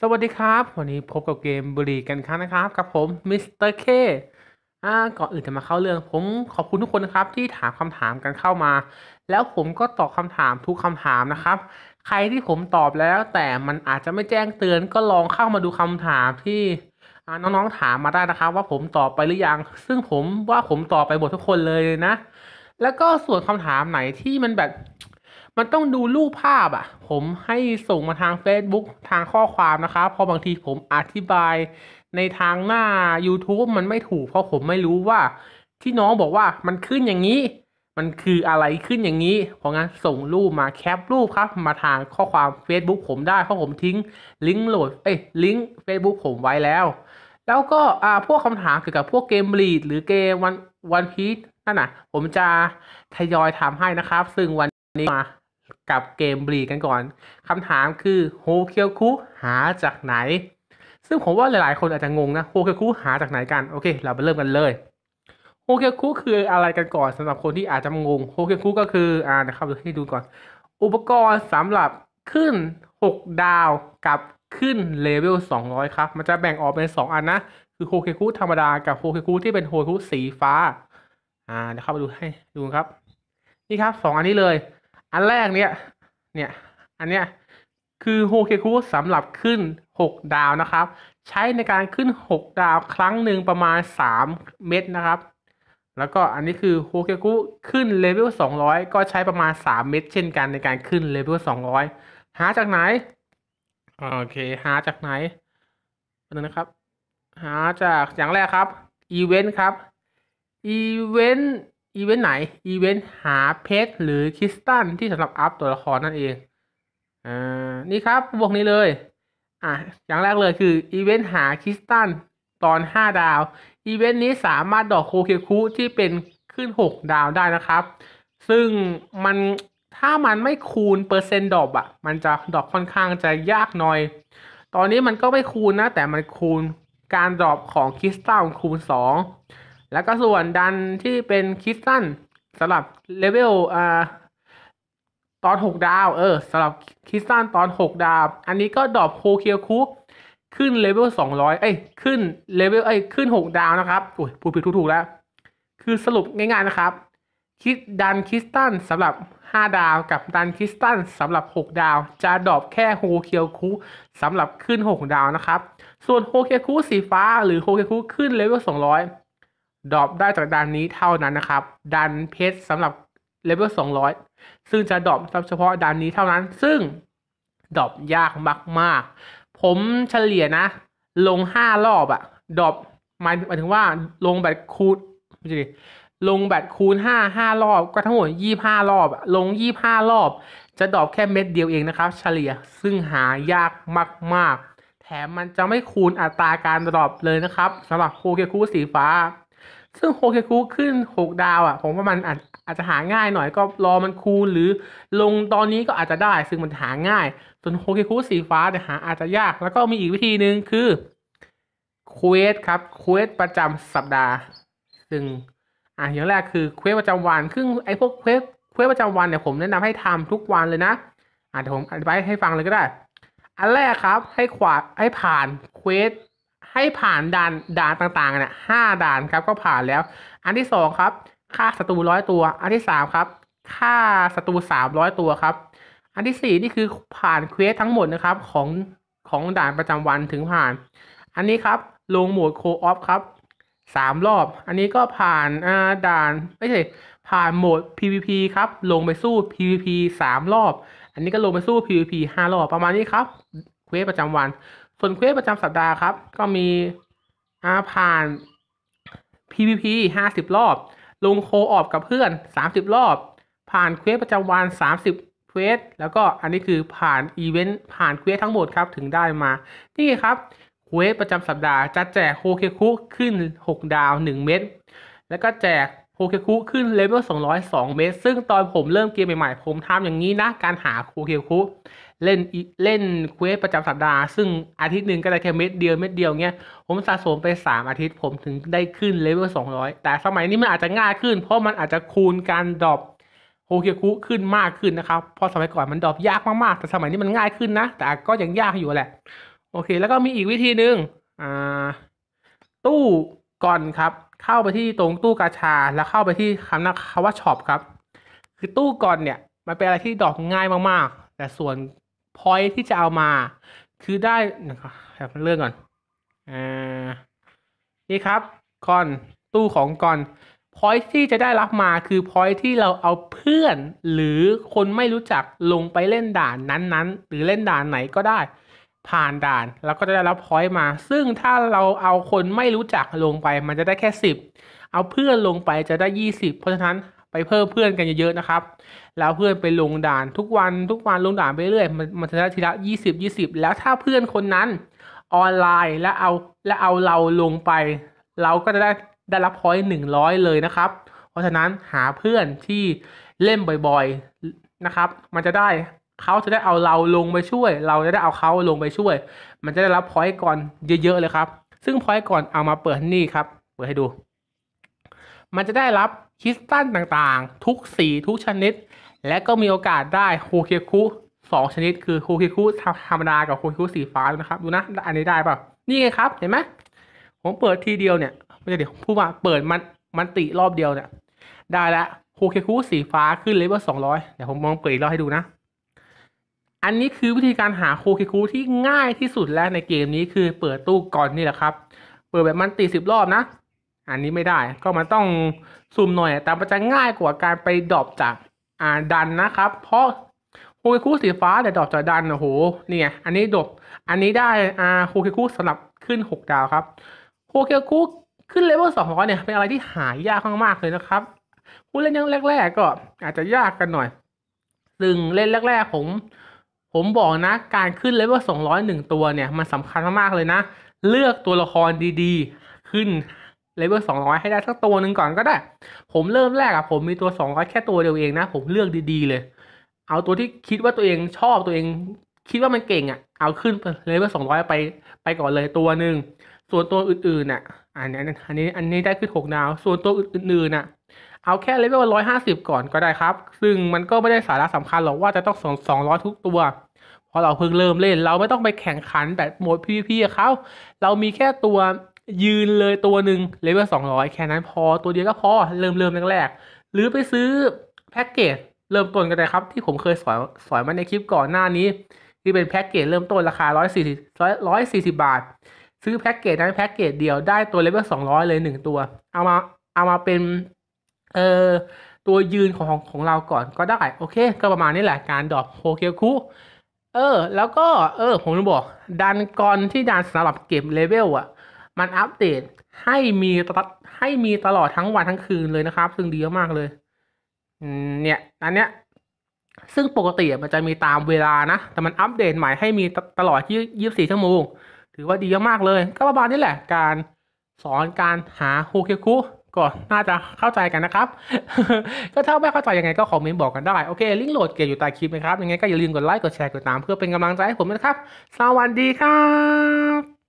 สวัสดีครับวันนี้พบกับเกมบุรีกันครั้งนะครับกับผมมิสเตอร์เคอ่าก่อนอื่นจะมาเข้าเรื่อง ผมขอบคุณทุกคนนะครับที่ถามคำถามกันเข้ามา แล้วผมก็ตอบคำถามทุกคำถามนะครับ ใครที่ผมตอบแล้ว แต่มันอาจจะไม่แจ้งเตือนก็ลองเข้ามาดูคำถามที่น้องๆถามมาได้นะครับ ว่าผมตอบไปหรือยัง ซึ่งผมว่าผมตอบไปหมดทุกคนเลยนะ แล้วก็ส่วนคำถามไหนที่มันแบบมันต้องดูรูปภาพอะ่ะ ผมให้ส่งมาทาง Facebook ทางข้อความนะครับ เพราะบางทีผมอธิบายในทางหน้า YouTube มันไม่ถูกเพราะผมไม่รู้ว่า ที่น้องบอกว่ามันขึ้นอย่างนี้ มันคืออะไรขึ้นอย่างนี้ เพราะงั้นส่งรูปมาแคปรูปครับ มาทางข้อความ Facebook ผมได้ เพราะผมทิ้งลิงก์โหลดเอ้ยลิงก์ Facebook ผมไว้แล้ว แล้วก็อ่าพวกคำถามเกี่ยวกับพวกเกมบลีดหรือเกมวันวันพีชนั่นน่ะ ผมจะทยอยทำให้นะครับ ซึ่งวันนี้มากับเกมบลีกันก่อน คำถามคือโฮเคียวคุหาจากไหน ซึ่งผมว่าหลายๆคนอาจจะงงนะ โฮเคียวคุหาจากไหนกัน โอเค เราไปเริ่มกันเลย โฮเคียวคุคืออะไรกันก่อน สำหรับคนที่อาจจะงง โฮเคียวคุก็คือ อ่านะครับเให้ดูก่อน อุปกรณ์สำหรับขึ้น 6 ดาวกับขึ้นเลเวล200 ครับ มันจะแบ่งออกเป็น 2 อันนะ คือโฮเคคุธรรมดากับโฮเคคุที่เป็นโฮเคคุสีฟ้า อ่า เดี๋ยวเข้าไปดูให้ดูครับ นี่ครับ2 อันนี้เลยอันแรกเนี่ย เนี่ย อันเนี้ย คือโฮเคคุสำหรับขึ้น 6 ดาวนะครับ ใช้ในการขึ้น 6 ดาวครั้งหนึ่งประมาณ 3 เม็ดนะครับ แล้วก็อันนี้คือโฮเคคุขึ้นเลเวล200 ก็ใช้ประมาณ 3 เม็ดเช่นกันในการขึ้นเลเวล200 หาจากไหนโอเคหาจากไหนนึงนะครับ หาจากอย่างแรกครับอีเวนต์ครับอีเวนต์อีเวนต์ไหนอีเวนต์หาเพชรหรือคริสตัลที่สำหรับอัพตัวละครนั่นเองอ่านี่ครับพวกนี้เลยอ่ะอย่างแรกเลยคืออีเวนต์หาคริสตัลตอน 5 ดาวอีเวนต์นี้สามารถดอกโคเคคุที่เป็นขึ้น 6 ดาวได้นะครับ ซึ่งมัน ถ้ามันไม่คูณเปอร์เซ็นต์ดอกอะมันจะดอกค่อนข้างจะยากหน่อย ตอนนี้มันก็ไม่คูณนะ แต่มันคูณการดรอปของคริสตัลคูณ 2แล้วก็ส่วนดันที่เป็นคิสตันสำหรับเลเวลอ่าตอน6 ดาวเออสำหรับคิสตันตอน 6 ดาว อันนี้ก็ดรอปโคเคียคุขึ้นเลเวล200เอ้ยขึ้นเลเวลเอ้ยขึ้น 6 ดาวนะครับอุ้ยพูดผิดถูกแล้ว คือสรุปง่าย ๆ นะครับ คิดดันคิสตันสำหรับ 5 ดาว กับดันคิสตันสำหรับ 6 ดาว จะดรอปแค่โฮเคียวคุสำหรับขึ้น 6 ดาวนะครับ ส่วนโฮเคียคุสีฟ้าหรือโฮเคียคุขึ้นเลเวล200ดรอปได้จากดานนี้เท่านั้นนะครับ ดันเพชรสำหรับเลเวล200 ซึ่งจะดรอปเฉพาะดานนี้เท่านั้น ซึ่งดรอปยากมากๆ ผมเฉลี่ยนะ ลง5รอบอะดรอปหมายถึงว่า ลงแบบคูณไม่ใช่ลงแบบคูณ5 5รอบ ก็ทั้งหมด25รอบลง25รอบ จะดรอปแค่เม็ดเดียวเองนะครับ เฉลี่ย ซึ่งหายากมากมากแถมมันจะไม่คูณอัตราการดรอปเลยนะครับสำหรับโคเกคูสีฟ้าซึ่งโฮเคคูขึ้น 6 ดาวอะ่ะผมว่ามันอาจอาจจะหาง่ายหน่อยก็รอมันคูหรือลงตอนนี้ก็อาจจะได้ ซึ่งมันหาง่าย ส่วนโฮเคคูสีฟ้าเนี่ยหาอาจจะยากแล้วก็มีอีกวิธีหนึ่งคือเควสครับเควสประจำสัปดาห์ ซึ่งอ่ะอย่างแรกคือเควสประจำวันรึ่งไอ้พวกเควสเควสประจำวันเนี่ยผมแนะนำให้ทำทุกวันเลยนะอ่ะเดี๋ยวผมอธิบายให้ฟังเลยก็ได้ อันแรกครับให้ขวาให้ผ่านเควสให้ผ่านด่านด่านต่างๆเนี่ยห้าด่านครับก็ผ่านแล้วอันที่สองครับฆ่าศัตรูร้อยตัว อันที่สามครับฆ่าศัตรูสามร้อยตัวครับ อันที่สี่นี่คือผ่านเควสทั้งหมดนะครับของของด่านประจำวันถึงผ่าน อันนี้ครับลงโหมดโคออฟครับสามรอบ อันนี้ก็ผ่านอ่าด่านไม่ใช่ผ่านโหมด PVP ครับลงไปสู้ PVP มรอบ อันนี้ก็ลงไปสู้ PVP ารอบประมาณนี้ครับเควสประจำวันส่วนเควสประจำสัปดาห์ครับ ก็มีอาผ่าน PVP 50 รอบ ลงโคออบกับเพื่อน 30 รอบ ผ่านเควสประจำวัน 30เควสแล้วก็อันนี้คือผ่านอีเวนต์ผ่านเควสทั้งหมดครับ ถึงได้มา นี่ครับเควสประจำสัปดาห์จะแจกโคเคคุขึ้น 6 ดาว 1 เม็ดแล้วก็แจกโคเคคุขึ้นเลเวล202เม็ดซึ่งตอนผมเริ่มเกมใหม่ๆผมทำอย่างนี้นะ การหาโคเคคุเล่นเล่นเควสประจำสัปดาห์ซึ่งอาทิตย์หนึ่งก็ได้แค่เม็ดเดียวเม็ดเดียวเงี้ยผมสะสมไป3 อาทิตย์ผมถึงได้ขึ้นเลเวล้อยแต่สมัยนี้มันอาจจะง่ายขึ้น เพราะมันอาจจะคูณการดรอปโฮเกคุขึ้นมากขึ้นนะครับพอสมัยก่อนมันดรอปยากมากๆ แต่สมัยนี้มันง่ายขึ้นนะ แต่ก็ยังยากอยู่แหละ โอเค แล้วก็มีอีกวิธีหนึ่งอ่าตู้ก่อนครับ เข้าไปที่ตรงตู้กาชาแล้วเข้าไปที่คำนักคำว่าช็อปครับ คือตู้ก่อนเนี่ยมันเป็นอะไรที่ดรอปง่ายมากๆ แต่ส่วนพอยที่จะเอามาคือได้นะครับเรื่องก่อน อ่า นี่ครับ่อน ตู้ของกอน พอยที่จะได้รับมาคือพอยที่เราเอาเพื่อน หรือคนไม่รู้จักลงไปเล่นด่านนั้นๆ หรือเล่นด่านไหนก็ได้ ผ่านด่านแล้วก็จะได้รับพอยมาซึ่งถ้าเราเอาคนไม่รู้จักลงไป มันจะได้แค่ 10 เอาเพื่อนลงไปจะได้ 20 เพราะฉะนั้นไปเพิ่มเพื่อนกันเยอะๆนะครับแล้วเพื่อนไปลงด่านทุกวันทุกวันลงด่านไปเรื่อย มันนจะได้ทีละยี่สิบยี่สิบแล้วถ้าเพื่อนคนนั้นออนไลน์และเอาและเอาเราลงไป เราก็จะได้ได้รับพอยต์หนึ่งร้อยเลยนะครับ เพราะฉะนั้นหาเพื่อนที่เล่นบ่อยๆนะครับ มันจะได้เขาจะได้เอาเราลงไปช่วย เราจะได้เอาเขาลงไปช่วย มันจะได้รับพอยต์ก่อนเยอะๆเลยครับ ซึ่งพอยต์ก่อนเอามาเปิดนี่ครับ เปิดให้ดู มันจะได้รับคิสตันต่างๆ ทุกสีทุกชนิด และก็มีโอกาสได้คูเคียคุสองชนิดคือคูเคียคุธรรมดากับคูเคียคุสีฟ้านะครับดูนะอันนี้ได้ป่ะนี่ไงครับเห็นไหมผมเปิดทีเดียวเนี่ยไม่ใช่เดี๋ยวพูดว่าเปิดมันมันติรอบเดียวเนี่ยได้ละคูเคียคุสีฟ้าขึ้นเลเวลสองร้อยเดี๋ยวผมมองเปิดอีกรอบให้ดูนะ อันนี้คือวิธีการหาคูเคุที่ง่ายที่สุดแล้วในเกมนี้คือเปิดตู้ก่อนนี่แหละครับ เปิดแบบมันตีสิบรอบนะอันนี้ไม่ได้ ก็มันต้องซูมหน่อย แต่มันจะง่ายกว่าการไปดรอปจากอ่าดันนะครับ เพราะโคเคคุสีฟ้าแต่ดรอปจากดันโอ้โห นี่ไง อันนี้ดรอันนี้ได้อ่าโคเคคุสำหรับขึ้น6ดาวครับ โคเคคุขึ้นเลเวลสองอเนี่ยเป็นอะไรที่หายากมากๆเลยนะครับผู้เล่นยังแรก ๆก็ อาจจะยากกันหน่อยซึ่งเล่นแรก ๆผมผมบอกนะ การขึ้นเลเวลสองร้อยหนึ่งตัวเนี่ยมันสำคัญมากๆเลยนะ เลือกตัวละครดีๆขึ้นเลเวลสองร้อยให้ได้สักตัวหนึ่งก่อนก็ได้ ผมเริ่มแรกอะผมมีตัวสองร้อยแค่ตัวเดียวเองนะผมเลือกดีๆเลย เอาตัวที่คิดว่าตัวเองชอบตัวเองคิดว่ามันเก่งอะเอาขึ้นเลเวลสองร้อยไปไปก่อนเลย ตัวหนึ่ง ส่วนตัวอื่นๆน่ะอันนี้อันนี้อันนี้ได้ขึ้นหกดาวส่วนตัวอื่นๆน่ะเอาแค่เลเวลร้อยห้าสิบก่อนก็ได้ครับ ซึ่งมันก็ไม่ได้สาระสำคัญหรอกว่าจะต้องสองร้อยทุกตัวพอเราเพิ่งเริ่มเล่น เราไม่ต้องไปแข่งขันแบบโหมด PVP เขาเรามีแค่ตัวยืนเลยตัวหนึ่งเลเวลสองร้อยแค่นั้นพอตัวเดียวก็พอเริ่มเริ่มแรกๆหรือไปซื้อแพ็กเกจเริ่มต้นกันเลยครับที่ผมเคยสอนสอนมาในคลิปก่อนหน้านี้ที่เป็นแพ็กเกจเริ่มต้นราคาร้อยสี่สิบร้อยสี่สิบบาท ซื้อแพ็กเกจนั้นแพ็กเกจเดียวได้ตัวเลเวลสองร้อยเลยหนึ่งตัว เอามาเอามาเป็นเอ่อตัวยืนของของเราก่อนก็ได้ โอเค ก็ประมาณนี้แหละการดรอปโฮเกียวคุเออแล้วก็เออผมจะบอก ดันก่อนที่ดันสำหรับเก็บเลเวลอะมันอัปเดตให้มีตัดให้มีตลอดทั้งวันทั้งคืนเลยนะครับ ซึ่งดีมากเลยเนี่ย อันเนี้ย ซึ่งปกติมันจะมีตามเวลานะ แต่มันอัปเดตใหม่ให้มีตลอดที่ 24 ชั่วโมง ถือว่าดีมากเลย ก็ประมาณนี้แหละการสอนการหาโฮเคคุก็น่าจะเข้าใจกันนะครับก็ถ้าไม่เข้าใจยังไงก็คอมเมนต์บอกกันได้โอเคลิงก์โหลดเกบอยู่ใต้คลิปนะครับยังไงก็อย่าลืมกดไลค์กดแชร์กดตาม เพื่อเป็นกำลังใจให้ผมนะครับสวัสดีครับ